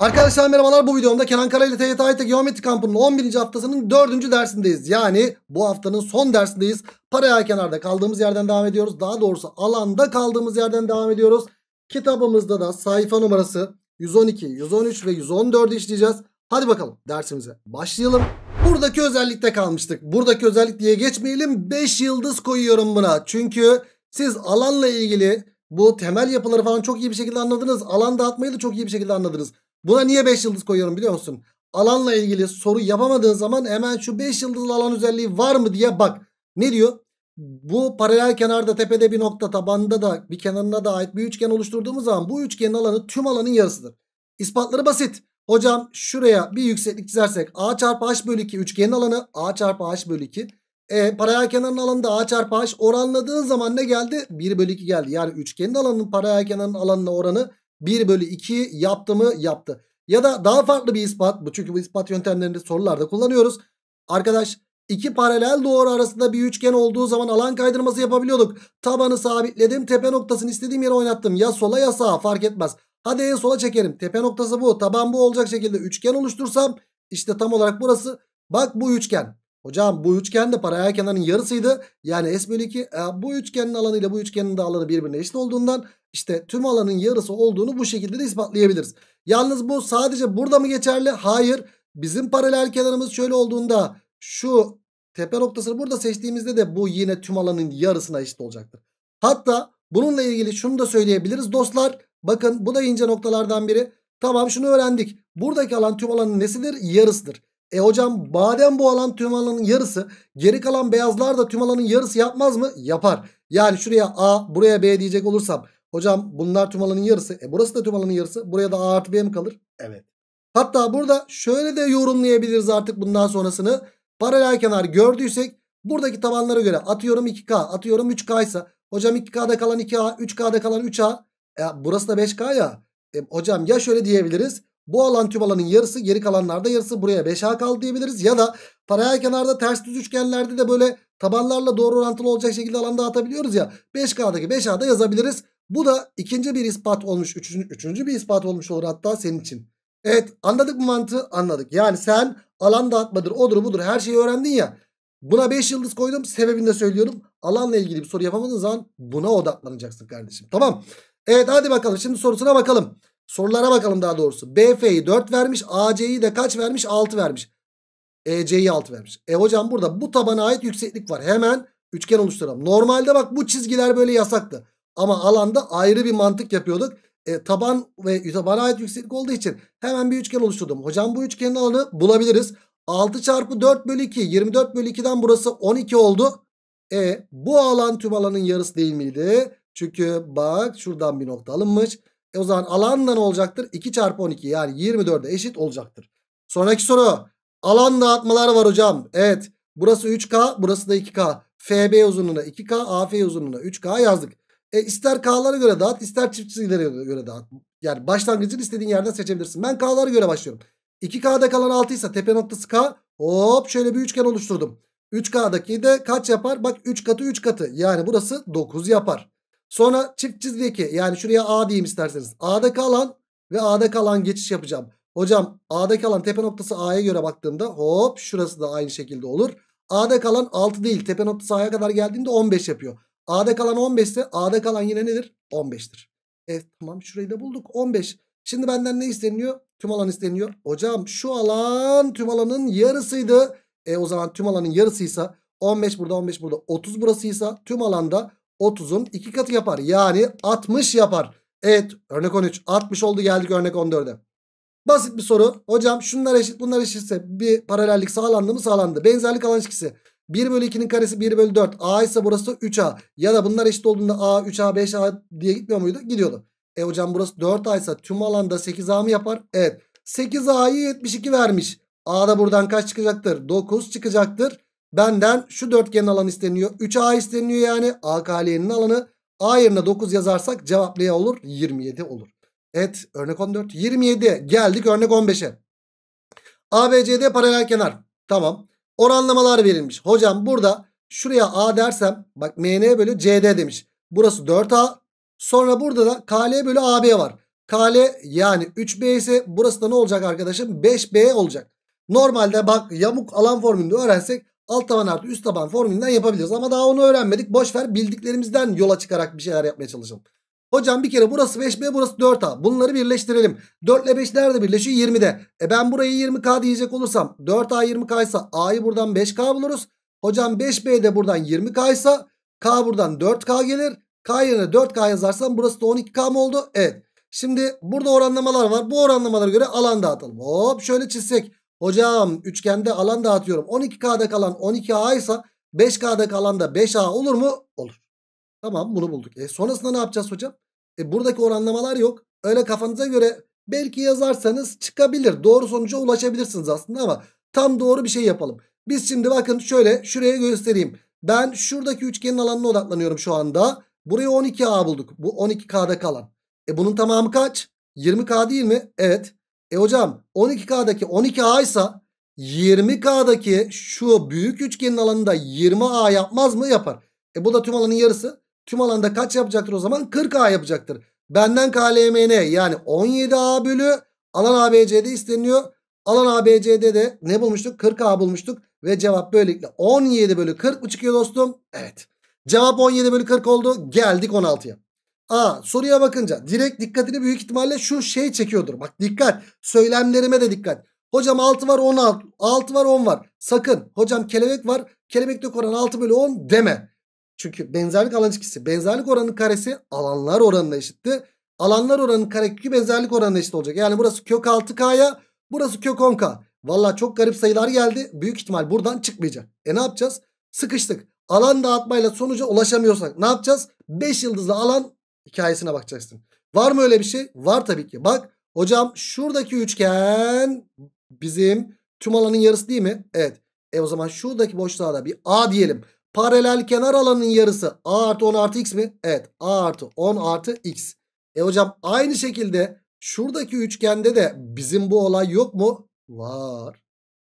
Arkadaşlar merhabalar bu videomda Kenan Kara ile TYT Geometri Kampı'nın 11. haftasının 4. dersindeyiz. Yani bu haftanın son dersindeyiz. Paraya kenarda kaldığımız yerden devam ediyoruz. Daha doğrusu alanda kaldığımız yerden devam ediyoruz. Kitabımızda da sayfa numarası 112, 113 ve 114 işleyeceğiz. Hadi bakalım dersimize başlayalım. Buradaki özellikte kalmıştık. Buradaki özellik diye geçmeyelim. 5 yıldız koyuyorum buna. Çünkü siz alanla ilgili bu temel yapıları falan çok iyi bir şekilde anladınız. Alan dağıtmayı da çok iyi bir şekilde anladınız. Buna niye 5 yıldız koyuyorum biliyor musun? Alanla ilgili soru yapamadığın zaman hemen şu 5 yıldızlı alan özelliği var mı diye bak. Ne diyor? Bu paralel kenarda tepede bir nokta tabanda da bir kenarına da ait bir üçgen oluşturduğumuz zaman bu üçgenin alanı tüm alanın yarısıdır. İspatları basit. Hocam şuraya bir yükseklik çizersek a çarpı h bölü 2 üçgenin alanı a çarpı h bölü 2. E, paralel kenarın alanı da a çarpı h oranladığın zaman ne geldi? 1 bölü 2 geldi. Yani üçgenin alanının paralel kenarın alanına oranı 1 bölü 2 yaptı mı? Yaptı. Ya da daha farklı bir ispat. bu Çünkü bu ispat yöntemlerini sorularda kullanıyoruz. Arkadaş iki paralel doğru arasında bir üçgen olduğu zaman alan kaydırması yapabiliyorduk. Tabanı sabitledim. Tepe noktasını istediğim yere oynattım. Ya sola ya sağa fark etmez. Hadi en sola çekerim. Tepe noktası bu. Taban bu olacak şekilde üçgen oluştursam işte tam olarak burası. Bak bu üçgen. Hocam bu üçgen de paralel kenarın yarısıydı. Yani S bölü 2 e, bu üçgenin alanı ile bu üçgenin de alanı birbirine eşit olduğundan işte tüm alanın yarısı olduğunu bu şekilde de ispatlayabiliriz. Yalnız bu sadece burada mı geçerli? Hayır. Bizim paralel kenarımız şöyle olduğunda şu tepe noktasını burada seçtiğimizde de bu yine tüm alanın yarısına eşit olacaktır. Hatta bununla ilgili şunu da söyleyebiliriz dostlar. Bakın bu da ince noktalardan biri. Tamam şunu öğrendik. Buradaki alan tüm alanın nesidir? Yarısıdır. E hocam badem bu alan tüm alanın yarısı geri kalan beyazlar da tüm alanın yarısı yapmaz mı? Yapar. Yani şuraya A buraya B diyecek olursam hocam bunlar tüm alanın yarısı. E burası da tüm alanın yarısı. Buraya da A artı B mi kalır? Evet. Hatta burada şöyle de yorumlayabiliriz artık bundan sonrasını. Paralel kenar gördüysek buradaki tabanlara göre atıyorum 2K atıyorum 3K ise hocam 2K'da kalan 2A 3K'da kalan 3A. E burası da 5K ya. E hocam ya şöyle diyebiliriz. Bu alan tüm alanın yarısı geri kalanlarda yarısı buraya 5A kaldı diyebiliriz. Ya da paralel kenarda ters düz üçgenlerde de böyle tabanlarla doğru orantılı olacak şekilde alan dağıtabiliyoruz ya. 5K'daki 5A'da yazabiliriz. Bu da ikinci bir ispat olmuş. Üçüncü, üçüncü bir ispat olmuş olur hatta senin için. Evet anladık mı mantığı? Anladık. Yani sen alan dağıtmadır odur budur her şeyi öğrendin ya. Buna 5 yıldız koydum sebebini de söylüyorum. Alanla ilgili bir soru yapamadığın zaman buna odaklanacaksın kardeşim. Tamam. Evet hadi bakalım şimdi sorusuna bakalım. Sorulara bakalım daha doğrusu. BF'yi 4 vermiş. AC'yi de kaç vermiş? 6 vermiş. EC'yi 6 vermiş. E hocam burada bu tabana ait yükseklik var. Hemen üçgen oluşturalım. Normalde bak bu çizgiler böyle yasaktı. Ama alanda ayrı bir mantık yapıyorduk. E, taban ve tabana ait yükseklik olduğu için hemen bir üçgen oluşturdum. Hocam bu üçgenin alanı bulabiliriz. 6 çarpı 4 bölü 2. 24 bölü 2'den burası 12 oldu. E bu alan tüm alanın yarısı değil miydi? Çünkü bak şuradan bir nokta alınmış. E o zaman alan da ne olacaktır? 2 çarpı 12 yani 24'e eşit olacaktır. Sonraki soru. Alan dağıtmalar var hocam. Evet. Burası 3K burası da 2K. FB uzunluğuna 2K AF uzunluğuna 3K yazdık. E ister K'lara göre dağıt ister çift çizgilere göre dağıt. Yani başlangıcını istediğin yerden seçebilirsin. Ben K'lara göre başlıyorum. 2K'da kalan 6 ise tepe noktası K. Hop şöyle bir üçgen oluşturdum. 3K'daki de kaç yapar? Bak 3 katı 3 katı. Yani burası 9 yapar. Sonra çift çizgideki yani şuraya A diyeyim isterseniz. A'da kalan ve A'da kalan geçiş yapacağım. Hocam A'da kalan tepe noktası A'ya göre baktığımda hop şurası da aynı şekilde olur. A'da kalan 6 değil tepe noktası A'ya kadar geldiğinde 15 yapıyor. A'da kalan 15 ise A'da kalan yine nedir? 15'tir. Evet tamam şurayı da bulduk 15. Şimdi benden ne isteniyor? Tüm alan isteniyor. Hocam şu alan tüm alanın yarısıydı. E o zaman tüm alanın yarısıysa 15 burada 15 burada 30 burasıysa tüm alanda 30'un 2 katı yapar. Yani 60 yapar. Evet örnek 13 60 oldu geldik örnek 14'e. Basit bir soru. Hocam şunlar eşit bunlar eşitse bir paralellik sağlandı mı sağlandı. Benzerlik alan ilişkisi. 1 bölü 2'nin karesi 1 bölü 4. A ise burası 3A. Ya da bunlar eşit olduğunda A 3A 5A diye gitmiyor muydu? Gidiyordu. E hocam burası 4A ise tüm alanda 8A mı yapar? Evet. 8A'yı 72 vermiş. A da buradan kaç çıkacaktır? 9 çıkacaktır. Benden şu dörtgen alan isteniyor. 3A isteniyor yani. A alanı. A yerine 9 yazarsak cevap ne olur? 27 olur. Evet örnek 14. 27 geldik örnek 15'e. ABCD paralel kenar. Tamam. Oranlamalar verilmiş. Hocam burada şuraya A dersem bak MN bölü CD demiş. Burası 4A. Sonra burada da KL bölü AB var. KL yani 3B ise burası da ne olacak arkadaşım? 5B olacak. Normalde bak yamuk alan formülünü öğrensek alt taban artı üst taban formülünden yapabiliriz. Ama daha onu öğrenmedik. boşver bildiklerimizden yola çıkarak bir şeyler yapmaya çalışalım. Hocam bir kere burası 5B burası 4A. Bunları birleştirelim. 4 ile 5 nerede birleşiyor? 20'de. E ben burayı 20K diyecek olursam 4A 20K ise A'yı buradan 5K buluruz. Hocam 5B de buradan 20K ise K buradan 4K gelir. K yerine 4K yazarsam burası da 12K mı oldu? Evet. Şimdi burada oranlamalar var. Bu oranlamalara göre alan dağıtalım. Hop şöyle çizsek. Hocam üçgende alan dağıtıyorum. 12K'da kalan 12A ise 5K'da kalan da 5A olur mu? Olur. Tamam bunu bulduk. E sonrasında ne yapacağız hocam? E buradaki oranlamalar yok. Öyle kafanıza göre belki yazarsanız çıkabilir. Doğru sonuca ulaşabilirsiniz aslında ama tam doğru bir şey yapalım. Biz şimdi bakın şöyle şuraya göstereyim. Ben şuradaki üçgenin alanına odaklanıyorum şu anda. Buraya 12A bulduk. Bu 12K'da kalan. E bunun tamamı kaç? 20K değil mi? Evet. E hocam 12K'daki 12A ise 20K'daki şu büyük üçgenin alanında 20A yapmaz mı? Yapar. E bu da tüm alanın yarısı. Tüm alanda kaç yapacaktır o zaman? 40A yapacaktır. Benden KLMN yani 17A bölü alan ABC'de isteniyor. Alan ABC'de de ne bulmuştuk? 40A bulmuştuk. Ve cevap böylelikle 17 bölü 40 mı çıkıyor dostum? Evet. Cevap 17 bölü 40 oldu. Geldik 16'ya. A. Soruya bakınca direkt dikkatini büyük ihtimalle şu şey çekiyordur. Bak dikkat. Söylemlerime de dikkat. Hocam 6 var 16. 6 var 10 var. Sakın. Hocam kelebek var. Kelebekte oran 6 bölü 10 deme. Çünkü benzerlik alan ilişkisi. Benzerlik oranının karesi alanlar oranına eşitti. Alanlar oranının kareküpü benzerlik oranına eşit olacak. Yani burası kök 6K'ya burası kök 10K. Valla çok garip sayılar geldi. Büyük ihtimal buradan çıkmayacak. E ne yapacağız? Sıkıştık. Alan dağıtmayla sonuca ulaşamıyorsak ne yapacağız? 5 yıldızlı alan hikayesine bakacaksın. Var mı öyle bir şey? Var tabii ki. Bak hocam şuradaki üçgen bizim tüm alanın yarısı değil mi? Evet. E o zaman şuradaki boşluğa da bir A diyelim. Paralel kenar alanın yarısı A artı 10 artı X mi? Evet. A artı 10 artı X. E hocam aynı şekilde şuradaki üçgende de bizim bu olay yok mu? Var.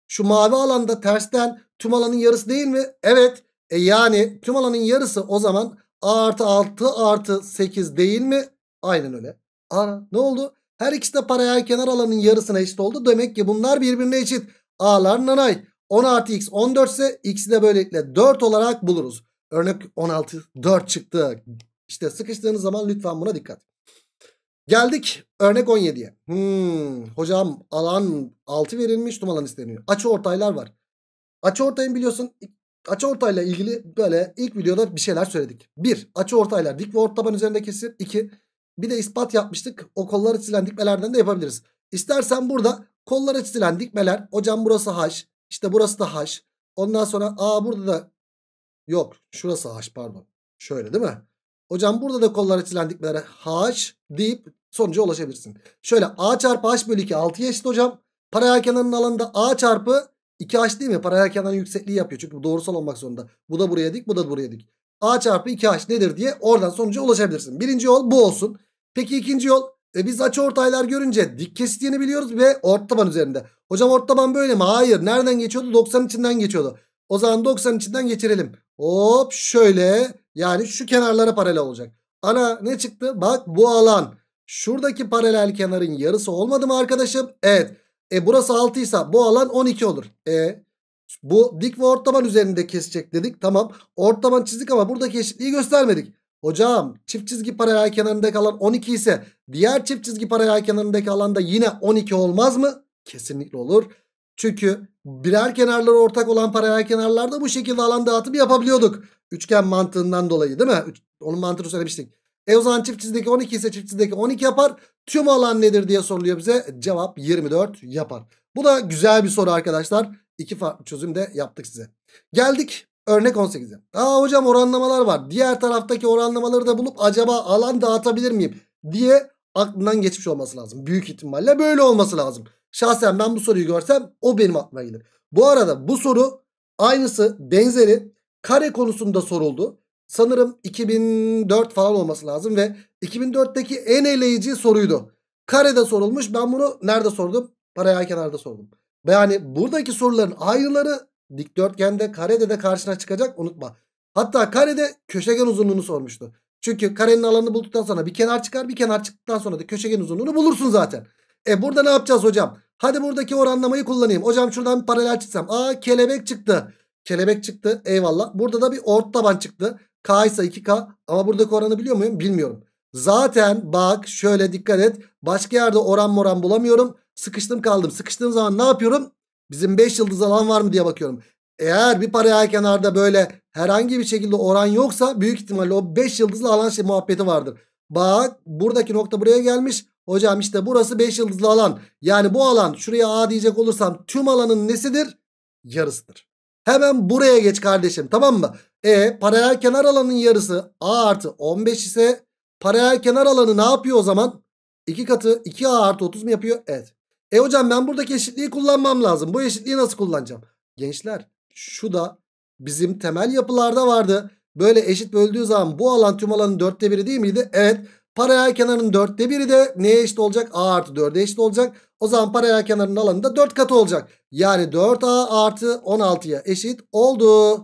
Şu mavi alanda tersten tüm alanın yarısı değil mi? Evet. E yani tüm alanın yarısı o zaman A artı 6 artı 8 değil mi? Aynen öyle. Ana ne oldu? Her ikisi de paralel kenar alanın yarısına eşit oldu. Demek ki bunlar birbirine eşit. A'lar nanay. 10 artı x 14 ise x'i de böylelikle 4 olarak buluruz. Örnek 16 4 çıktı. İşte sıkıştığınız zaman lütfen buna dikkat. Geldik örnek 17'ye. Hmm, hocam alan 6 verilmiş tüm alan isteniyor. Açı ortaylar var. Açı ortayın biliyorsun açı ortayla ilgili böyle ilk videoda bir şeyler söyledik. 1. Açı ortaylar dik ve ort taban üzerinde kesir. 2. Bir de ispat yapmıştık. O kolları çizilen dikmelerden de yapabiliriz. İstersen burada kolları çizilen dikmeler. Hocam burası H. İşte burası da H. Ondan sonra a burada da yok. Şurası H pardon. Şöyle değil mi? Hocam burada da kolları çizilen dikmelere H deyip sonuca ulaşabilirsin. Şöyle A çarpı H bölü 2 6'ya eşit hocam. Paralel kenarının alanında A çarpı 2h değil mi? Paralel kenarın yüksekliği yapıyor. Çünkü doğrusal olmak zorunda. Bu da buraya dik, bu da buraya dik. A çarpı 2h nedir diye oradan sonuca ulaşabilirsin. Birinci yol bu olsun. Peki ikinci yol e biz açı ortaylar görünce dik kesitliğini biliyoruz ve orta taban üzerinde. Hocam orta taban böyle mi? Hayır. Nereden geçiyordu? 90 içinden geçiyordu. O zaman 90 içinden geçirelim. Hop şöyle yani şu kenarlara paralel olacak. Ana ne çıktı? Bak bu alan. Şuradaki paralel kenarın yarısı olmadı mı arkadaşım? Evet. E burası 6 ise bu alan 12 olur. E bu dik ve ort taban üzerinde kesecek dedik. Tamam. Ort taban çizdik ama buradaki eşitliği göstermedik. Hocam çift çizgi paralel kenarındaki alan 12 ise diğer çift çizgi paralel kenarındaki alanda yine 12 olmaz mı? Kesinlikle olur. Çünkü birer kenarları ortak olan paralel kenarlarda bu şekilde alan dağıtımı yapabiliyorduk. Üçgen mantığından dolayı değil mi? Üç, onun mantığını söylemiştik. E o zaman çift çizdeki 12 ise çift çizdeki 12 yapar. Tüm alan nedir diye soruluyor bize. Cevap 24 yapar. Bu da güzel bir soru arkadaşlar. İki farklı çözüm de yaptık size. Geldik örnek 18'e. Aa hocam oranlamalar var. Diğer taraftaki oranlamaları da bulup acaba alan dağıtabilir miyim diye aklından geçmiş olması lazım. Büyük ihtimalle böyle olması lazım. Şahsen ben bu soruyu görsem o benim aklıma gelir. Bu arada bu soru aynısı benzeri kare konusunda soruldu sanırım 2004 falan olması lazım ve 2004'teki en eleyici soruydu. Karede sorulmuş ben bunu nerede sordum? Paraya kenarda sordum. Yani buradaki soruların aynıları dikdörtgende karede de karşına çıkacak unutma. Hatta karede köşegen uzunluğunu sormuştu. Çünkü karenin alanını bulduktan sonra bir kenar çıkar bir kenar çıktıktan sonra da köşegen uzunluğunu bulursun zaten. E burada ne yapacağız hocam? Hadi buradaki oranlamayı kullanayım. Hocam şuradan bir paralel çıksam, Aa kelebek çıktı. Kelebek çıktı eyvallah. Burada da bir ort taban çıktı. K ise 2K ama buradaki oranı biliyor muyum? Bilmiyorum. Zaten bak şöyle dikkat et. Başka yerde oran moran bulamıyorum. Sıkıştım kaldım. Sıkıştığım zaman ne yapıyorum? Bizim 5 yıldız alan var mı diye bakıyorum. Eğer bir paraya kenarda böyle herhangi bir şekilde oran yoksa büyük ihtimalle o 5 yıldızlı alan şey muhabbeti vardır. Bak buradaki nokta buraya gelmiş. Hocam işte burası 5 yıldızlı alan. Yani bu alan şuraya A diyecek olursam tüm alanın nesidir? Yarısıdır. Hemen buraya geç kardeşim tamam mı? E paralel kenar alanın yarısı A artı 15 ise paralel kenar alanı ne yapıyor o zaman? 2 katı 2A artı 30 mu yapıyor? Evet. E hocam ben buradaki eşitliği kullanmam lazım. Bu eşitliği nasıl kullanacağım? Gençler şu da bizim temel yapılarda vardı. Böyle eşit böldüğü zaman bu alan tüm alanın dörtte biri değil miydi? Evet. Paralel kenarın dörtte biri de neye eşit olacak? A artı 4'e eşit olacak. O zaman paralel kenarının alanı da 4 katı olacak. Yani 4A artı 16'ya eşit oldu.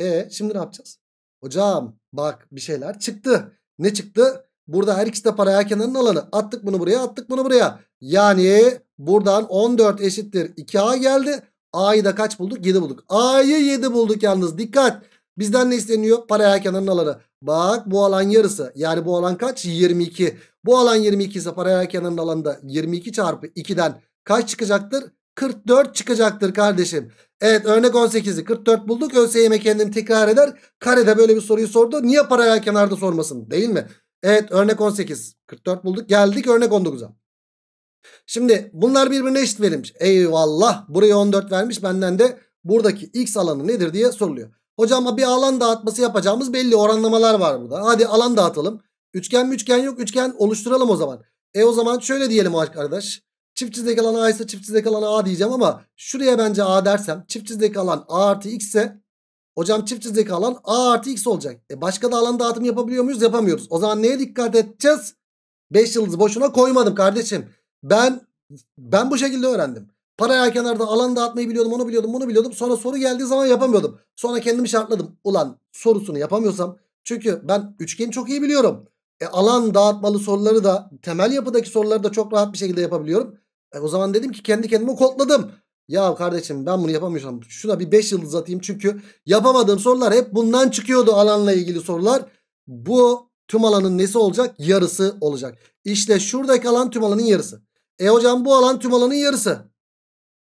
E şimdi ne yapacağız? Hocam bak bir şeyler çıktı. Ne çıktı? Burada her ikisi de paralel kenarının alanı. Attık bunu buraya attık bunu buraya. Yani buradan 14 eşittir 2A geldi. A'yı da kaç bulduk? 7 bulduk. A'yı 7 bulduk yalnız dikkat. Bizden ne isteniyor? Paralel kenarın alanı. Bak bu alan yarısı. Yani bu alan kaç? 22. Bu alan 22 ise paralel kenarın alanında 22 çarpı 2'den kaç çıkacaktır? 44 çıkacaktır kardeşim. Evet örnek 18'i 44 bulduk. ÖSYM kendini tekrar eder. Karede böyle bir soruyu sordu. Niye paralel kenarda sormasın değil mi? Evet örnek 18. 44 bulduk. Geldik örnek 19'a. Şimdi bunlar birbirine eşit verilmiş. Eyvallah. Buraya 14 vermiş. Benden de buradaki x alanı nedir diye soruluyor. Hocam bir alan dağıtması yapacağımız belli oranlamalar var burada. Hadi alan dağıtalım. Üçgen mi üçgen yok üçgen oluşturalım o zaman. E o zaman şöyle diyelim arkadaş. Çift çizdeki alan A ise çift çizdeki alan A diyeceğim ama şuraya bence A dersem çift çizdeki alan A artı X ise hocam çift çizdeki alan A artı X olacak. E başka da alan dağıtımı yapabiliyor muyuz? Yapamıyoruz. O zaman neye dikkat edeceğiz? 5 yıldızı boşuna koymadım kardeşim. Ben ben bu şekilde öğrendim. Parayı kenarda alan dağıtmayı biliyordum onu biliyordum bunu biliyordum. Sonra soru geldiği zaman yapamıyordum. Sonra kendimi şartladım. Ulan sorusunu yapamıyorsam çünkü ben üçgeni çok iyi biliyorum. E, alan dağıtmalı soruları da temel yapıdaki soruları da çok rahat bir şekilde yapabiliyorum. E, o zaman dedim ki kendi kendime kodladım. Ya kardeşim ben bunu yapamıyorsam şuna bir 5 yıldız atayım çünkü yapamadığım sorular hep bundan çıkıyordu alanla ilgili sorular. Bu tüm alanın nesi olacak? Yarısı olacak. İşte şuradaki alan tüm alanın yarısı. E hocam bu alan tüm alanın yarısı.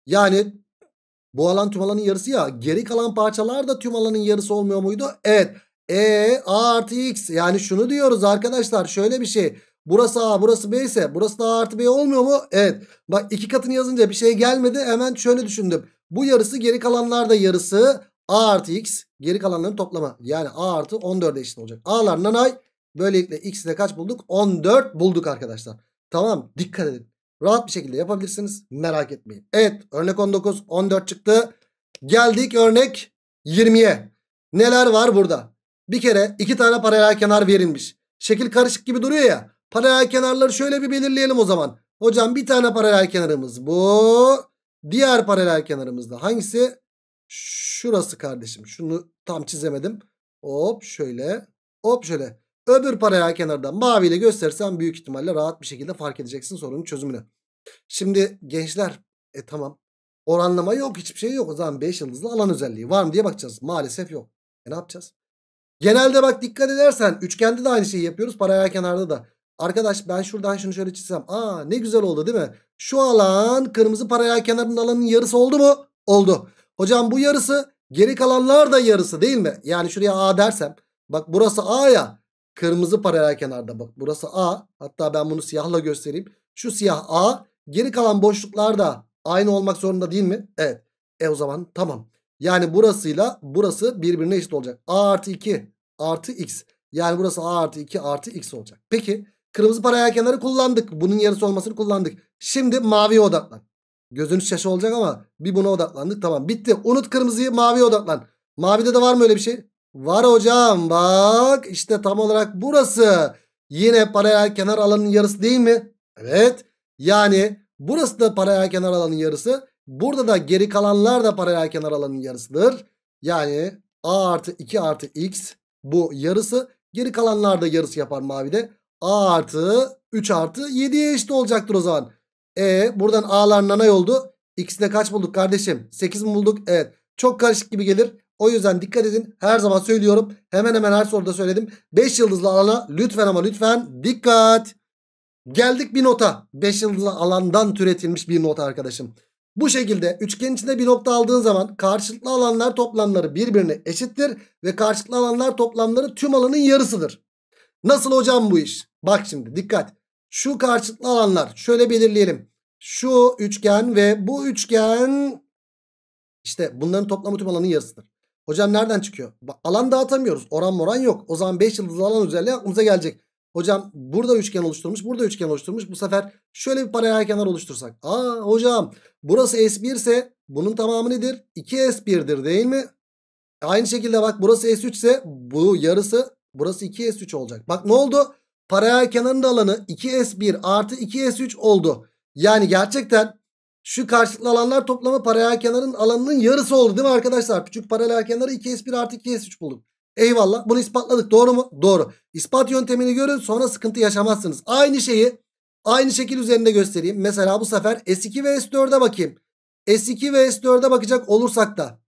Yani bu alan tüm alanın yarısı ya. Geri kalan parçalar da tüm alanın yarısı olmuyor muydu? Evet. E A artı X. Yani şunu diyoruz arkadaşlar. Şöyle bir şey. Burası A burası B ise burası da A artı B olmuyor mu? Evet. Bak iki katını yazınca bir şey gelmedi. Hemen şöyle düşündüm. Bu yarısı geri kalanlar da yarısı A artı X. Geri kalanların toplama Yani A artı 14'e eşit olacak. A'lar nanay. Böylelikle X'i de kaç bulduk? 14 bulduk arkadaşlar. Tamam dikkat edin. Rahat bir şekilde yapabilirsiniz. Merak etmeyin. Evet örnek 19 14 çıktı. Geldik örnek 20'ye. Neler var burada? Bir kere iki tane paralel kenar verilmiş. Şekil karışık gibi duruyor ya. Paralel kenarları şöyle bir belirleyelim o zaman. Hocam bir tane paralel kenarımız bu. Diğer paralel kenarımız da hangisi? Şurası kardeşim. Şunu tam çizemedim. Hop şöyle. Hop şöyle. Öbür paraya kenarda maviyle göstersem büyük ihtimalle rahat bir şekilde fark edeceksin sorunun çözümünü. Şimdi gençler e tamam oranlama yok hiçbir şey yok. O zaman 5 yıldızlı alan özelliği var mı diye bakacağız. Maalesef yok. E ne yapacağız? Genelde bak dikkat edersen üçgende de aynı şeyi yapıyoruz paraya kenarda da. Arkadaş ben şuradan şunu şöyle çizsem. Aa ne güzel oldu değil mi? Şu alan kırmızı paraya kenarının alanının yarısı oldu mu? Oldu. Hocam bu yarısı geri kalanlar da yarısı değil mi? Yani şuraya A dersem. Bak burası A ya. Kırmızı paralel kenarda bak. Burası A. Hatta ben bunu siyahla göstereyim. Şu siyah A. Geri kalan boşluklar da aynı olmak zorunda değil mi? Evet. E o zaman tamam. Yani burasıyla burası birbirine eşit olacak. A artı 2 artı x. Yani burası A artı 2 artı x olacak. Peki kırmızı paralel kenarı kullandık. Bunun yarısı olmasını kullandık. Şimdi maviye odaklan. Gözünüz şaşı olacak ama bir buna odaklandık. Tamam bitti. Unut kırmızıyı maviye odaklan. Mavide de var mı öyle bir şey? Var hocam bak işte tam olarak burası yine paralel kenar alanın yarısı değil mi? Evet yani burası da paralel kenar alanın yarısı. Burada da geri kalanlar da paralel kenar alanın yarısıdır. Yani a artı 2 artı x bu yarısı. Geri kalanlar da yarısı yapar mavide. a artı 3 artı 7'ye eşit olacaktır o zaman. E buradan a'lar nanay oldu. X'de kaç bulduk kardeşim? 8 mi bulduk? Evet. Çok karışık gibi gelir. O yüzden dikkat edin. Her zaman söylüyorum. Hemen hemen her soruda söyledim. 5 yıldızlı alana lütfen ama lütfen dikkat. Geldik bir nota. 5 yıldızlı alandan türetilmiş bir nota arkadaşım. Bu şekilde üçgen içinde bir nokta aldığın zaman karşılıklı alanlar toplamları birbirine eşittir. Ve karşılıklı alanlar toplamları tüm alanın yarısıdır. Nasıl hocam bu iş? Bak şimdi dikkat. Şu karşılıklı alanlar şöyle belirleyelim. Şu üçgen ve bu üçgen işte bunların toplamı tüm alanın yarısıdır. Hocam nereden çıkıyor? alan dağıtamıyoruz. Oran moran yok. O zaman 5 yıldızlı alan özelliği aklımıza gelecek. Hocam burada üçgen oluşturmuş. Burada üçgen oluşturmuş. Bu sefer şöyle bir paralel kenar oluştursak. Aa hocam burası S1 ise bunun tamamı nedir? 2S1'dir değil mi? Aynı şekilde bak burası S3 ise bu yarısı burası 2S3 olacak. Bak ne oldu? Paralel kenarın da alanı 2S1 artı 2S3 oldu. Yani gerçekten şu karşılıklı alanlar toplamı paralel kenarın alanının yarısı oldu değil mi arkadaşlar? Küçük paralel kenarı 2S1 artı 2S3 bulduk. Eyvallah bunu ispatladık doğru mu? Doğru. İspat yöntemini görün sonra sıkıntı yaşamazsınız. Aynı şeyi aynı şekil üzerinde göstereyim. Mesela bu sefer S2 ve S4'e bakayım. S2 ve S4'e bakacak olursak da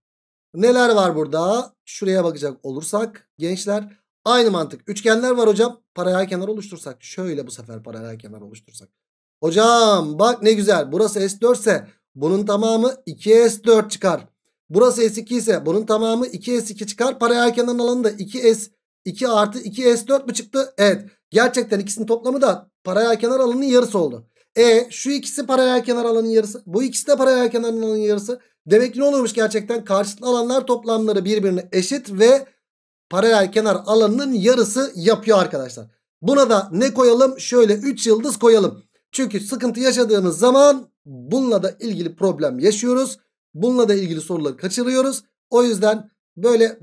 neler var burada? Şuraya bakacak olursak gençler aynı mantık. Üçgenler var hocam. Paralel kenar oluştursak. Şöyle bu sefer paralel kenar oluştursak. Hocam bak ne güzel burası S4 ise bunun tamamı 2S4 çıkar. Burası S2 ise bunun tamamı 2S2 çıkar. Paralel kenarın alanı da 2S 2 artı 2S4 mı çıktı? Evet. Gerçekten ikisinin toplamı da paralel kenar alanının yarısı oldu. E şu ikisi paralel kenar alanının yarısı. Bu ikisi de paralel kenar alanının yarısı. Demek ki ne oluyormuş gerçekten? Karşılıklı alanlar toplamları birbirine eşit ve paralel kenar alanının yarısı yapıyor arkadaşlar. Buna da ne koyalım? Şöyle 3 yıldız koyalım. Çünkü sıkıntı yaşadığımız zaman bununla da ilgili problem yaşıyoruz. Bununla da ilgili soruları kaçırıyoruz. O yüzden böyle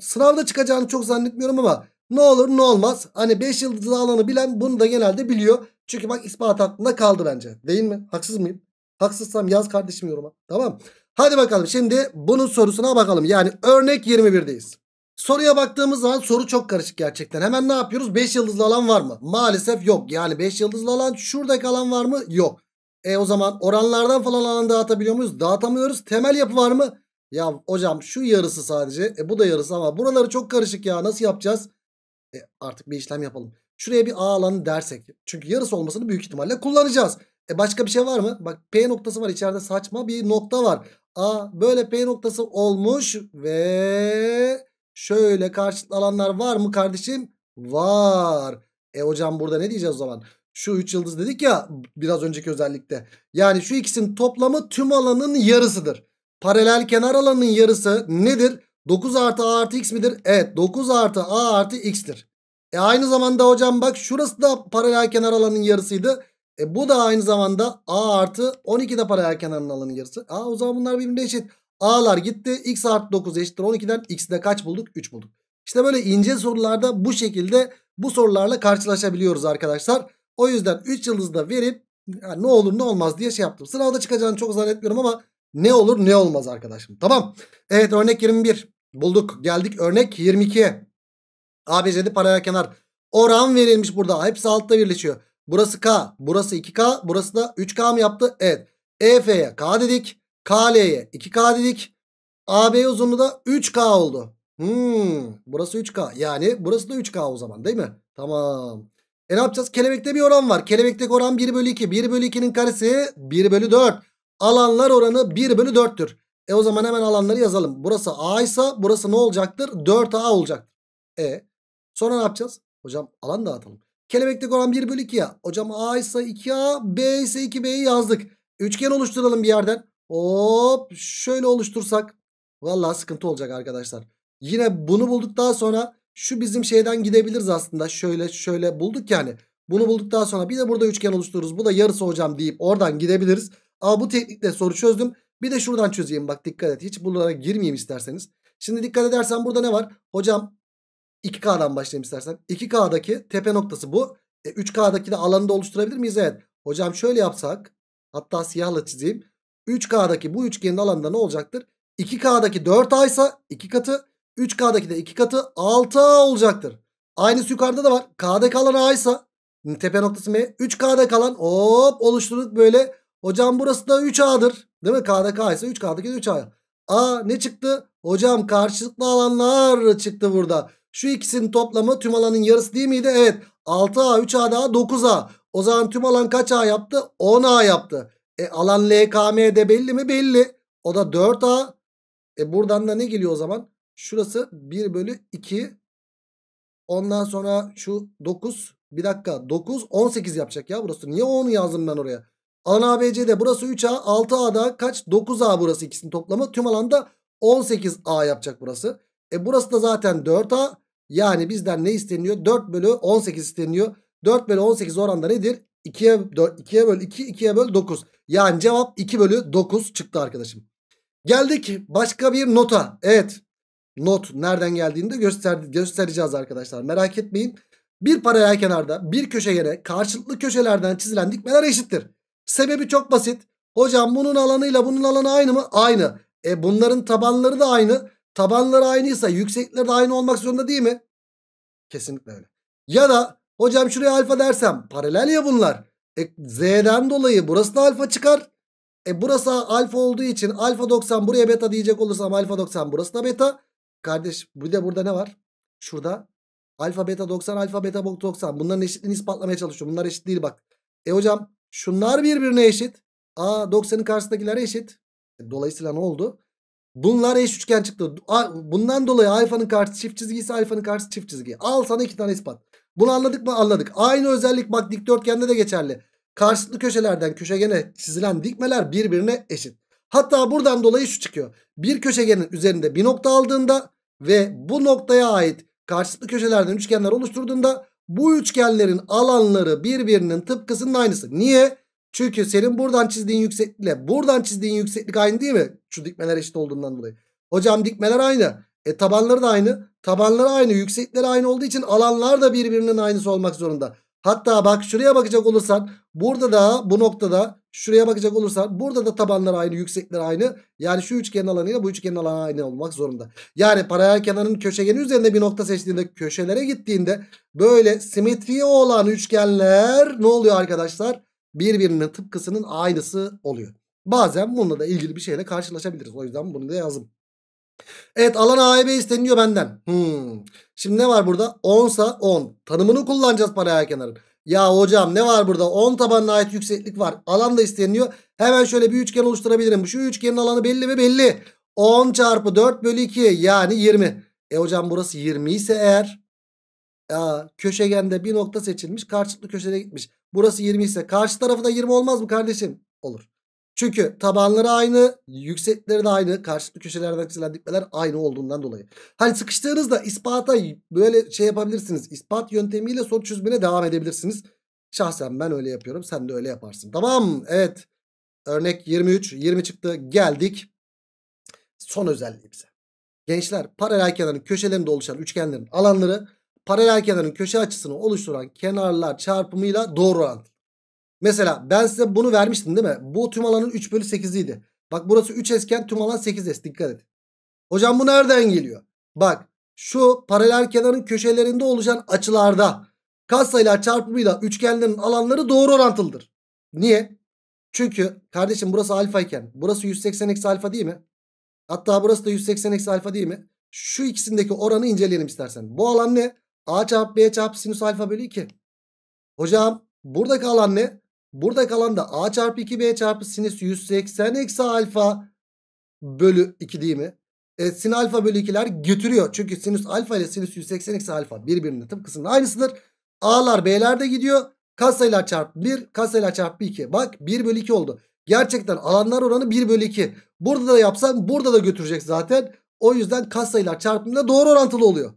sınavda çıkacağını çok zannetmiyorum ama ne olur ne olmaz. Hani 5 yıldızlı alanı bilen bunu da genelde biliyor. Çünkü bak ispat hakkında kaldı bence. Değil mi? Haksız mıyım? Haksızsam yaz kardeşim yoruma. Tamam. Hadi bakalım şimdi bunun sorusuna bakalım. Yani örnek 21'deyiz. Soruya baktığımız zaman soru çok karışık gerçekten. Hemen ne yapıyoruz? 5 yıldızlı alan var mı? Maalesef yok. Yani 5 yıldızlı alan şuradaki alan var mı? Yok. E o zaman oranlardan falan alan dağıtabiliyor muyuz? Dağıtamıyoruz. Temel yapı var mı? Ya hocam şu yarısı sadece. E bu da yarısı ama buraları çok karışık ya. Nasıl yapacağız? E artık bir işlem yapalım. Şuraya bir A alanı dersek. Çünkü yarısı olmasını büyük ihtimalle kullanacağız. E başka bir şey var mı? Bak P noktası var içeride saçma bir nokta var. A böyle P noktası olmuş ve Şöyle karşılıklı alanlar var mı kardeşim? Var. E hocam burada ne diyeceğiz o zaman? Şu 3 yıldız dedik ya biraz önceki özellikte. Yani şu ikisinin toplamı tüm alanın yarısıdır. Paralel kenar alanının yarısı nedir? 9 artı a artı x midir? Evet 9 artı a artı x'tir. E aynı zamanda hocam bak şurası da paralel kenar alanın yarısıydı. E bu da aynı zamanda a artı 12 de paralel kenarın alanın yarısı. Aa o zaman bunlar birbirine eşit. A'lar gitti. X artı 9 eşittir 12'den X'de kaç bulduk? 3 bulduk. İşte böyle ince sorularda bu şekilde bu sorularla karşılaşabiliyoruz arkadaşlar. O yüzden 3 yıldızı da verip yani ne olur ne olmaz diye şey yaptım. Sınavda çıkacağını çok zannetmiyorum ama ne olur ne olmaz arkadaşım. Tamam. Evet örnek 21 bulduk. Geldik örnek 22. ABC'de paralel kenar. Oran verilmiş burada. Hepsi altta birleşiyor. Burası K. Burası 2K. Burası da 3K mı yaptı? Evet. EF'ye K dedik. KL'ye 2K dedik. AB uzunluğu da 3K oldu. Hmm, burası 3K. Yani burası da 3K o zaman değil mi? Tamam. E ne yapacağız? Kelebekte bir oran var. Kelebekteki oran 1 bölü 2. 1 bölü 2'nin karesi 1 bölü 4. Alanlar oranı 1 bölü 4'tür. E o zaman hemen alanları yazalım. Burası A ise burası ne olacaktır? 4A olacaktır. E sonra ne yapacağız? Hocam alan dağıtalım. Kelebekteki oran 1 bölü 2 ya. Hocam A ise 2A, B ise 2B'yi yazdık. Üçgen oluşturalım bir yerden. Hop şöyle oluştursak. Vallahi sıkıntı olacak arkadaşlar. Yine bunu bulduk daha sonra şu bizim şeyden gidebiliriz aslında. Şöyle şöyle bulduk yani. Bunu bulduk daha sonra bir de burada üçgen oluştururuz. Bu da yarısı hocam deyip oradan gidebiliriz. Aa bu teknikle soru çözdüm. Bir de şuradan çözeyim bak dikkat et. Hiç bunlara girmeyeyim isterseniz. Şimdi dikkat edersen burada ne var? Hocam 2K'dan başlayayım istersen. 2K'daki tepe noktası bu. E, 3K'daki de alanı da oluşturabilir miyiz? Evet. Hocam şöyle yapsak. Hatta siyahla çizeyim. 3K'daki bu üçgenin alanında ne olacaktır? 2K'daki 4A ise 2 katı. 3K'daki de 2 katı 6A olacaktır. Aynısı yukarıda da var. K'da kalan A ise hmm, tepe noktası M. 3K'da kalan hop oluşturduk böyle. Hocam burası da 3A'dır. Değil mi? K'da K ise 3K'daki 3A. A ne çıktı? Hocam karşılıklı alanlar çıktı burada. Şu ikisinin toplamı tüm alanın yarısı değil miydi? Evet. 6A, 3A daha 9A. O zaman tüm alan kaç A yaptı? 10A yaptı. E alan de belli mi? Belli. O da 4A. E buradan da ne geliyor o zaman? Şurası 1 bölü 2. Ondan sonra şu 9. Bir dakika 9 18 yapacak ya burası. Niye 10'u yazdım ben oraya? Alan ABC'de burası 3A 6A'da kaç? 9A burası ikisinin toplamı. Tüm alanda 18A yapacak burası. E burası da zaten 4A. Yani bizden ne isteniyor? 4 bölü 18 isteniyor. 4 bölü 18 oranda nedir? 2'ye 2'ye böl 2, 2'ye böl 9. Yani cevap 2 bölü 9 çıktı arkadaşım. Geldik başka bir nota. Evet not nereden geldiğini de gösterdi, göstereceğiz arkadaşlar. Merak etmeyin. Bir paralel kenarda bir köşegene karşılıklı köşelerden çizilen dikmeler eşittir. Sebebi çok basit. Hocam bunun alanıyla bunun alanı aynı mı? Aynı. E bunların tabanları da aynı. Tabanları aynıysa yüksekler de aynı olmak zorunda değil mi? Kesinlikle öyle. Ya da Hocam şuraya alfa dersem paralel ya bunlar. E, Z'den dolayı burası da alfa çıkar. E burası alfa olduğu için alfa 90 buraya beta diyecek olursam alfa 90 burası da beta. Kardeş bir de burada ne var? Şurada alfa beta 90 alfa beta 90 bunların eşitliğini ispatlamaya çalışıyorum. Bunlar eşit değil bak. E hocam şunlar birbirine eşit. A 90'ın karşısındakiler eşit. E, dolayısıyla ne oldu? Bunlar eş üçgen çıktı. Bundan dolayı alfanın karşısı çift çizgi ise alfanın karşısı çift çizgi. Al sana iki tane ispat. Bunu anladık mı? Anladık. Aynı özellik bak dikdörtgende de geçerli. Karşılıklı köşelerden köşegene çizilen dikmeler birbirine eşit. Hatta buradan dolayı şu çıkıyor. Bir köşegenin üzerinde bir nokta aldığında ve bu noktaya ait karşılıklı köşelerden üçgenler oluşturduğunda bu üçgenlerin alanları birbirinin tıpkısının aynısı. Niye? Çünkü senin buradan çizdiğin yükseklikle buradan çizdiğin yükseklik aynı değil mi? Şu dikmeler eşit olduğundan dolayı. Hocam dikmeler aynı. E tabanları da aynı. Tabanları aynı. Yüksekleri aynı olduğu için alanlar da birbirinin aynısı olmak zorunda. Hatta bak şuraya bakacak olursan burada da bu noktada şuraya bakacak olursan burada da tabanlar aynı yüksekler aynı. Yani şu üçgenin alanıyla bu üçgenin alanı aynı olmak zorunda. Yani paralel kenarın köşegeni üzerinde bir nokta seçtiğinde köşelere gittiğinde böyle simetriye olan üçgenler ne oluyor arkadaşlar? Birbirinin tıpkısının aynısı oluyor. Bazen bununla da ilgili bir şeyle karşılaşabiliriz. O yüzden bunu da yazdım. Evet alan AEB isteniyor benden. Hmm. Şimdi ne var burada? 10'sa 10. Tanımını kullanacağız paralel kenarın. Ya hocam ne var burada? 10 tabanına ait yükseklik var. Alan da isteniyor. Hemen şöyle bir üçgen oluşturabilirim. Şu üçgenin alanı belli mi? Belli. 10 çarpı 4 bölü 2 yani 20. E hocam burası 20 ise eğer ya, köşegende bir nokta seçilmiş. Karşılıklı köşede gitmiş. Burası 20 ise karşı tarafı da 20 olmaz mı kardeşim? Olur. Çünkü tabanları aynı, yüksekleri de aynı, karşılıklı köşelerden çizilen dikmeler aynı olduğundan dolayı. Hani sıkıştığınızda ispata böyle şey yapabilirsiniz. İspat yöntemiyle soru çözümüne devam edebilirsiniz. Şahsen ben öyle yapıyorum, sen de öyle yaparsın. Tamam, evet. Örnek 23, 20 çıktı. Geldik son özelliğimize. Gençler paralel kenarın köşelerinde oluşan üçgenlerin alanları paralel kenarın köşe açısını oluşturan kenarlar çarpımıyla doğru orantılı. Mesela ben size bunu vermiştim değil mi? Bu tüm alanın 3 bölü 8'iydi. Bak burası 3 esken tüm alan 8s dikkat et. Hocam bu nereden geliyor? Bak şu paralel kenarın köşelerinde oluşan açılarda katsayılar çarpımıyla üçgenlerin alanları doğru orantılıdır. Niye? Çünkü kardeşim burası alfa iken burası 180 eksi alfa değil mi? Hatta burası da 180 eksi alfa değil mi? Şu ikisindeki oranı inceleyelim istersen. Bu alan ne? A çarpı B çarpı sinüs alfa bölü 2. Hocam buradaki alan ne? Burada kalan da a çarpı 2b çarpı sinüs 180 eksi alfa bölü 2 değil mi? Evet sin alfa bölü 2'ler götürüyor. Çünkü sinüs alfa ile sinüs 180 eksi alfa birbirinin tıp kısmının aynısıdır. A'lar B'ler de gidiyor. Kasayla çarpı 1 kasayla çarpı 2. Bak 1 bölü 2 oldu. Gerçekten alanlar oranı 1 bölü 2. Burada da yapsan burada da götürecek zaten. O yüzden kasayla çarpımında doğru orantılı oluyor.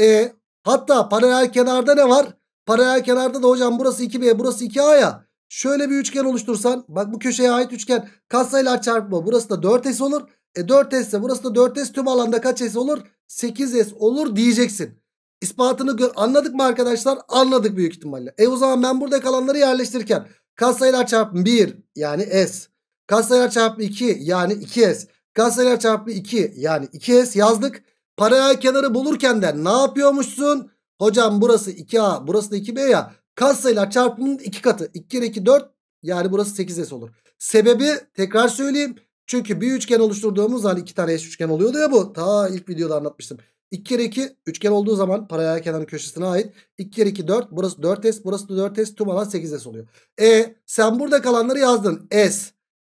E hatta paralel kenarda ne var? Paralel kenarda da hocam burası 2B burası 2A ya. Şöyle bir üçgen oluştursan bak bu köşeye ait üçgen katsayılar çarpma, burası da 4s olur. E 4s ise burası da 4s tüm alanda kaç s olur? 8s olur diyeceksin. İspatını gör anladık mı arkadaşlar? Anladık büyük ihtimalle. E o zaman ben burada kalanları yerleştirirken katsayılar çarpma, 1 yani s. Katsayılar çarpma 2 yani 2s. Katsayılar çarpma 2 yani 2s yazdık. Paralel kenarı bulurken de ne yapıyormuşsun? Hocam burası 2a burası da 2b ya. Kas sayılar çarpımının 2 katı. 2 kere 2 4 yani burası 8s olur. Sebebi tekrar söyleyeyim. Çünkü bir üçgen oluşturduğumuz zaman iki tane eş üçgen oluyordu ya bu. Ta ilk videoda anlatmıştım. 2 kere 2 üçgen olduğu zaman paralel kenarın köşesine ait. 2 kere 2 4 burası 4s burası da 4s tüm alan 8s oluyor. E sen burada kalanları yazdın. S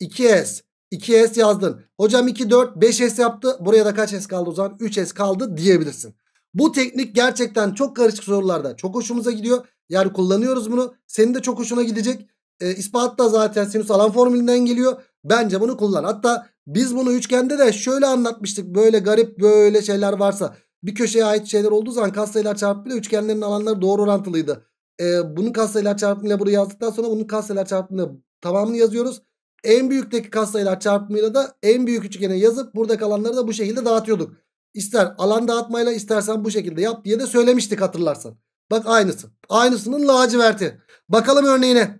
2s 2s yazdın. Hocam 2 4 5s yaptı. Buraya da kaç s kaldı o zaman? 3s kaldı diyebilirsin. Bu teknik gerçekten çok karışık sorularda çok hoşumuza gidiyor. Yani kullanıyoruz bunu. Senin de çok hoşuna gidecek. E, ispat da zaten sinüs alan formülünden geliyor. Bence bunu kullan. Hatta biz bunu üçgende de şöyle anlatmıştık. Böyle garip böyle şeyler varsa. Bir köşeye ait şeyler olduğu zaman katsayılar çarpımıyla üçgenlerin alanları doğru orantılıydı. E, bunun katsayılar çarpımıyla buraya yazdıktan sonra bunun katsayılar çarpımıyla tamamını yazıyoruz. En büyükteki katsayılar çarpımıyla da en büyük üçgene yazıp burada kalanları da bu şekilde dağıtıyorduk. İster alan dağıtmayla istersen bu şekilde yap diye de söylemiştik hatırlarsan. Bak aynısı. Aynısının laciverti. Bakalım örneğine.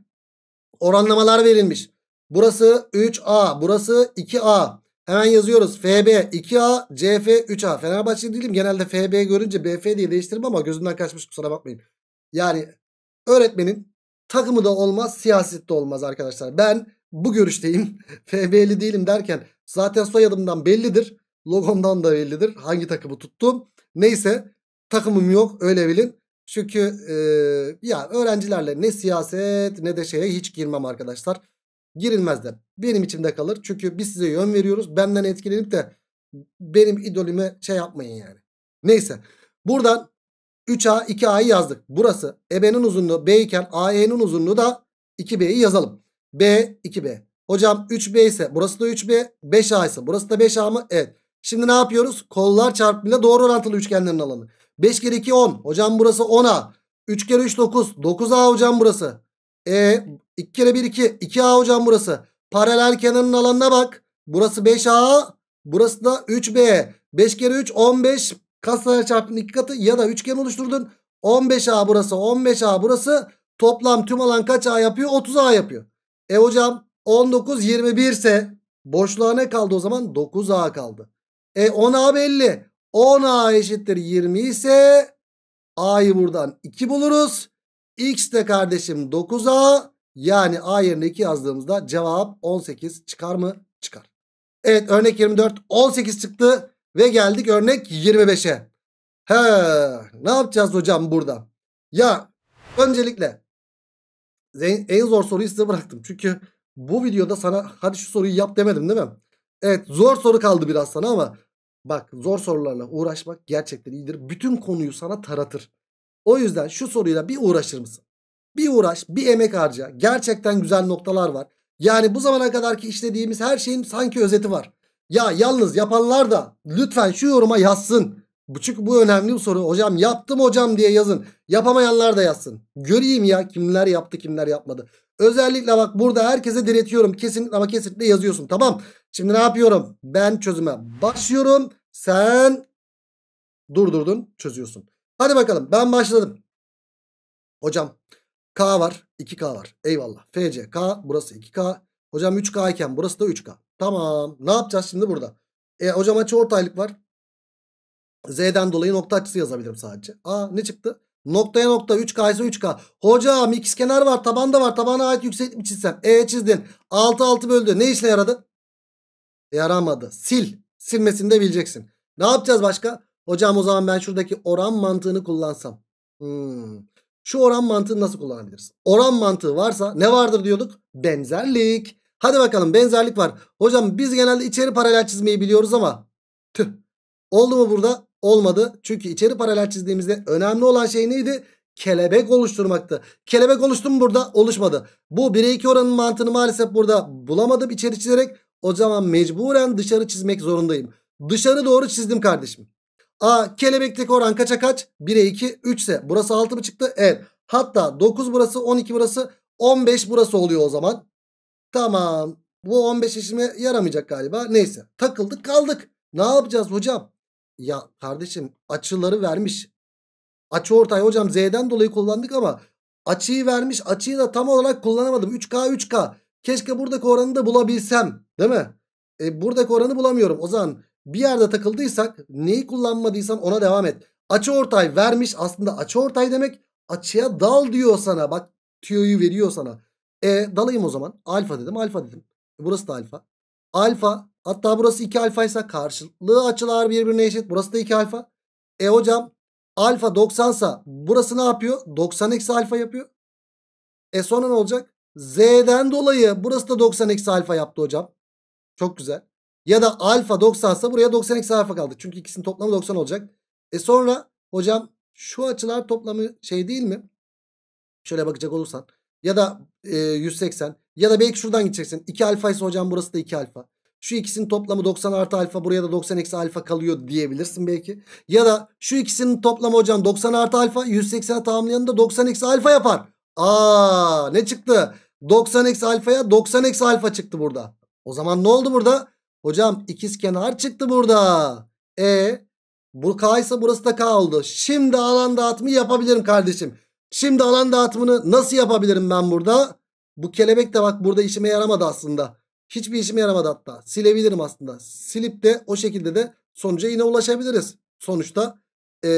Oranlamalar verilmiş. Burası 3A. Burası 2A. Hemen yazıyoruz. FB 2A, CF 3A. Fenerbahçe değilim. Genelde FB görünce BF diye değiştiririm ama gözümden kaçmış kusura bakmayın. Yani öğretmenin takımı da olmaz, siyaset de olmaz arkadaşlar. Ben bu görüşteyim. FB'li değilim derken zaten soyadımdan bellidir. Logomdan da bellidir. Hangi takımı tuttum. Neyse takımım yok öyle bilin. Çünkü e, ya öğrencilerle ne siyaset ne de şeye hiç girmem arkadaşlar. Girilmez de. Benim içimde kalır. Çünkü biz size yön veriyoruz. Benden etkilenip de benim idolüme şey yapmayın yani. Neyse. Buradan 3A 2A'yı yazdık. Burası EB'nin uzunluğu B iken AE'nin uzunluğu da 2B'yi yazalım. B 2B. Hocam 3B ise burası da 3B. 5A ise burası da 5A mı? Evet. Şimdi ne yapıyoruz? Kollar çarpımıyla doğru orantılı üçgenlerin alanı. 5 kere 2 10. Hocam burası 10A. 3 kere 3 9. 9A hocam burası. E 2 kere 1 2. 2A hocam burası. Paralel kenarın alanına bak. Burası 5A. Burası da 3B. 5 kere 3 15. Kaslara çarptın 2 katı ya da üçgen oluşturdun. 15A burası 15A burası. Toplam tüm alan kaç A yapıyor? 30A yapıyor. E hocam 19 21 ise boşluğa ne kaldı o zaman? 9A kaldı. E 10A belli. 10a eşittir 20 ise a'yı buradan 2 buluruz. x de kardeşim 9a yani a yerine 2 yazdığımızda cevap 18 çıkar mı? Çıkar. Evet örnek 24 18 çıktı ve geldik örnek 25'e. He, ne yapacağız hocam burada? Ya öncelikle en zor soruyu size bıraktım. Çünkü bu videoda sana hadi şu soruyu yap demedim değil mi? Evet zor soru kaldı biraz sana ama Bak zor sorularla uğraşmak gerçekten iyidir. Bütün konuyu sana taratır. O yüzden şu soruyla bir uğraşır mısın? Bir uğraş, bir emek harca. Gerçekten güzel noktalar var. Yani bu zamana kadarki işlediğimiz her şeyin sanki özeti var. Ya yalnız yapanlar da lütfen şu yoruma yazsın. çünkü bu önemli bir soru. Hocam yaptım hocam diye yazın. Yapamayanlar da yazsın. Göreyim ya kimler yaptı kimler yapmadı. Özellikle bak burada herkese diretiyorum. Kesinlikle ama kesinlikle yazıyorsun. Tamam. Şimdi ne yapıyorum? Ben çözüme başlıyorum. Sen durdurdun çözüyorsun. Hadi bakalım ben başladım. Hocam K var. 2K var. Eyvallah. FC K burası 2K. Hocam 3K iken burası da 3K. Tamam. Ne yapacağız şimdi burada? E, hocam açı ortaylık var. Z'den dolayı nokta açısı yazabilirim sadece. Aa ne çıktı? Noktaya nokta 3K ise 3K. Hocam kenar var taban da var. Tabana ait yükseklik mi çizsem? E çizdin. 6 6 böldü. Ne işle yaradı? E, yaramadı. Sil. Silmesini de bileceksin. Ne yapacağız başka? Hocam o zaman ben şuradaki oran mantığını kullansam. Hmm. Şu oran mantığını nasıl kullanabiliriz? Oran mantığı varsa ne vardır diyorduk? Benzerlik. Hadi bakalım benzerlik var. Hocam biz genelde içeri paralel çizmeyi biliyoruz ama tüh. Oldu mu burada? Olmadı. Çünkü içeri paralel çizdiğimizde önemli olan şey neydi? Kelebek oluşturmaktı. Kelebek oluştu mu burada? Oluşmadı. Bu 1'e 2 oranın mantığını maalesef burada bulamadım içeri çizerek. O zaman mecburen dışarı çizmek zorundayım. Dışarı doğru çizdim kardeşim. A kelebekteki oran kaça kaç? 1'e 2 3 ise burası 6 mı çıktı? Evet. Hatta 9 burası 12 burası 15 burası oluyor o zaman. Tamam. Bu 15 işime yaramayacak galiba. Neyse takıldık kaldık. Ne yapacağız hocam? Ya kardeşim açıları vermiş. Açı ortay hocam Z'den dolayı kullandık ama açıyı vermiş. Açıyı da tam olarak kullanamadım. 3K 3K. Keşke buradaki oranı da bulabilsem. Değil mi? E, buradaki oranı bulamıyorum. O zaman bir yerde takıldıysak neyi kullanmadıysan ona devam et. Açı ortay vermiş. Aslında açı ortay demek açıya dal diyor sana. Bak tüyoyu veriyor sana. E dalayım o zaman. Alfa dedim alfa dedim. E, burası da alfa. Alfa Hatta burası 2 alfa ise karşılıklı açılar birbirine eşit. Burası da 2 alfa. E hocam alfa 90 sa burası ne yapıyor? 90 eksi alfa yapıyor. E sonra ne olacak? Z'den dolayı burası da 90 eksi alfa yaptı hocam. Çok güzel. Ya da alfa 90 sa buraya 90 eksi alfa kaldı. Çünkü ikisinin toplamı 90 olacak. E sonra hocam şu açılar toplamı şey değil mi? Şöyle bakacak olursan. Ya da e, 180 ya da belki şuradan gideceksin. 2 alfa ise hocam burası da 2 alfa. Şu ikisinin toplamı 90 artı alfa buraya da 90 eksi alfa kalıyor diyebilirsin belki. Ya da şu ikisinin toplamı hocam 90 artı alfa 180'e tamamlayanı da 90 eksi alfa yapar. Aa ne çıktı? 90 eksi alfaya 90 eksi alfa çıktı burada. O zaman ne oldu burada? Hocam ikiz kenar çıktı burada. E bu K ise burası da K oldu. Şimdi alan dağıtımı yapabilirim kardeşim. Şimdi alan dağıtımını nasıl yapabilirim ben burada? Bu kelebek de bak burada işime yaramadı aslında. Hiçbir işime yaramadı hatta. Silebilirim aslında. Silip de o şekilde de sonuca yine ulaşabiliriz. Sonuçta e,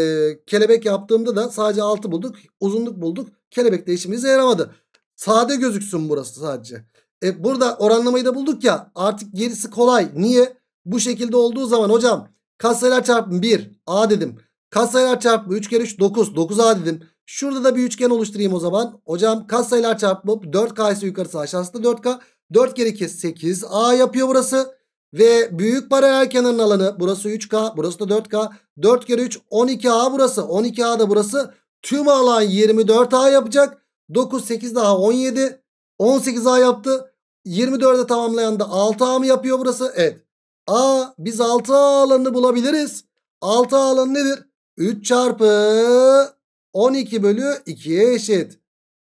kelebek yaptığımda da sadece altı bulduk. Uzunluk bulduk. Kelebek de işimize yaramadı. Sade gözüksün burası sadece. E, burada oranlamayı da bulduk ya. Artık gerisi kolay. Niye? Bu şekilde olduğu zaman hocam katsayılar çarpımı 1 A dedim. Katsayılar çarpımı 3 kere 3 9. 9A dedim. Şurada da bir üçgen oluşturayım o zaman. Hocam katsayılar çarpımı 4K ise yukarısı aşağısı da 4K. 4 kere 8 A yapıyor burası. Ve büyük paralel kenarın alanı burası 3K burası da 4K. 4 kere 3 12A burası 12A da burası. Tüm alan 24A yapacak. 9 8 daha 17 18A yaptı. 24'e tamamlayan da 6A mı yapıyor burası? Evet. A biz 6A alanını bulabiliriz. 6A alanı nedir? 3 çarpı 12 bölü 2'ye eşit.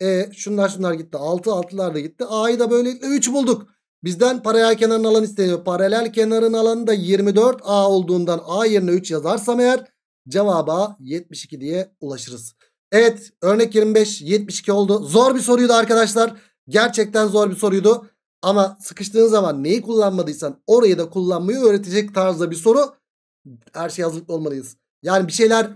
E şunlar şunlar gitti. 6 altlılar da gitti. A'yı da böylelikle 3 bulduk. Bizden paralel kenarın alanı isteniyor. Paralel kenarın alanı da 24 A olduğundan A yerine 3 yazarsam eğer cevaba 72 diye ulaşırız. Evet örnek 25 72 oldu. Zor bir soruydu arkadaşlar. Gerçekten zor bir soruydu. Ama sıkıştığın zaman neyi kullanmadıysan orayı da kullanmayı öğretecek tarzda bir soru. Her şey hazırlıklı olmalıyız. Yani bir şeyler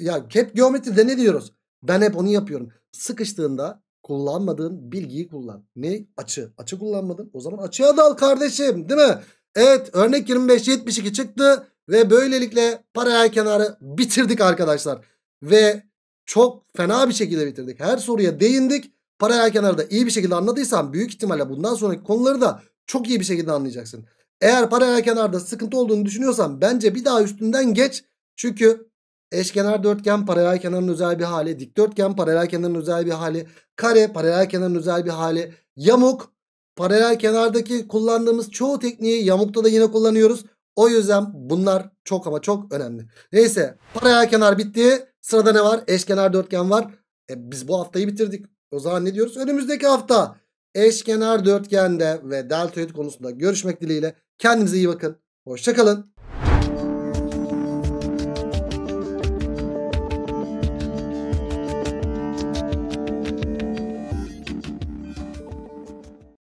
ya hep geometride ne diyoruz? Ben hep onu yapıyorum. Sıkıştığında kullanmadığın bilgiyi kullan. Ne? Açı. Açı kullanmadın. O zaman açıya dal kardeşim değil mi? Evet örnek 25 72 çıktı. Ve böylelikle paralel kenarı bitirdik arkadaşlar. Ve çok fena bir şekilde bitirdik. Her soruya değindik. Paralel kenarı da iyi bir şekilde anladıysan büyük ihtimalle bundan sonraki konuları da çok iyi bir şekilde anlayacaksın. Eğer paralel kenarda sıkıntı olduğunu düşünüyorsan bence bir daha üstünden geç. Çünkü Eşkenar dörtgen paralel kenarın özel bir hali. Dikdörtgen paralel kenarın özel bir hali. Kare paralel kenarın özel bir hali. Yamuk paralel kenardaki kullandığımız çoğu tekniği yamukta da yine kullanıyoruz. O yüzden bunlar çok ama çok önemli. Neyse paralel kenar bitti. Sırada ne var? Eşkenar dörtgen var. E, biz bu haftayı bitirdik. O zaman ne diyoruz? Önümüzdeki hafta eşkenar dörtgende ve deltoid konusunda görüşmek dileğiyle. Kendinize iyi bakın. Hoşçakalın.